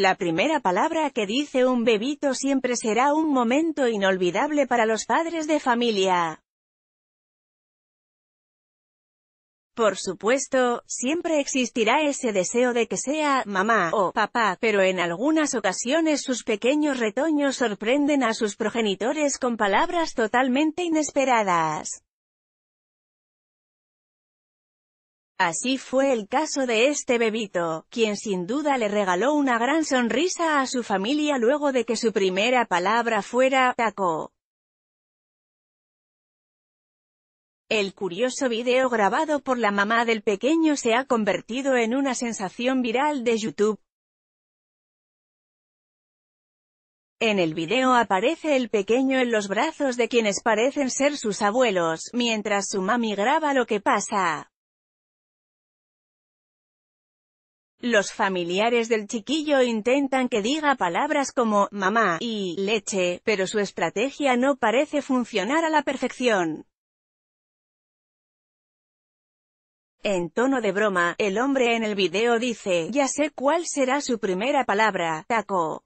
La primera palabra que dice un bebito siempre será un momento inolvidable para los padres de familia. Por supuesto, siempre existirá ese deseo de que sea mamá o papá, pero en algunas ocasiones sus pequeños retoños sorprenden a sus progenitores con palabras totalmente inesperadas. Así fue el caso de este bebito, quien sin duda le regaló una gran sonrisa a su familia luego de que su primera palabra fuera «taco». El curioso video grabado por la mamá del pequeño se ha convertido en una sensación viral de YouTube. En el video aparece el pequeño en los brazos de quienes parecen ser sus abuelos, mientras su mami graba lo que pasa. Los familiares del chiquillo intentan que diga palabras como «mamá» y «leche», pero su estrategia no parece funcionar a la perfección. En tono de broma, el hombre en el video dice, ya sé cuál será su primera palabra, taco.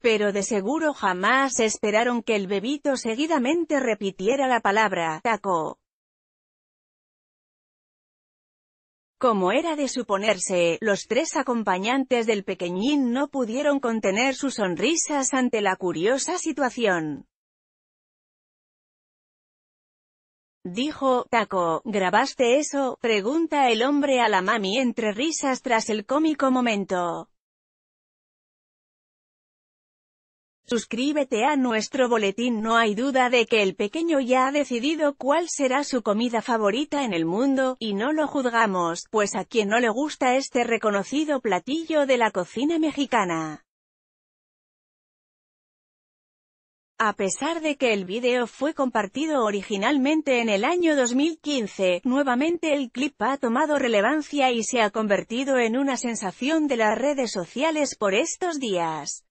Pero de seguro jamás esperaron que el bebito seguidamente repitiera la palabra, taco. Como era de suponerse, los tres acompañantes del pequeñín no pudieron contener sus sonrisas ante la curiosa situación. Dijo, Taco, ¿grabaste eso? Pregunta el hombre a la mami entre risas tras el cómico momento. Suscríbete a nuestro boletín No hay duda de que el pequeño ya ha decidido cuál será su comida favorita en el mundo, y no lo juzgamos, pues a quien no le gusta este reconocido platillo de la cocina mexicana. A pesar de que el video fue compartido originalmente en el año 2015, nuevamente el clip ha tomado relevancia y se ha convertido en una sensación de las redes sociales por estos días.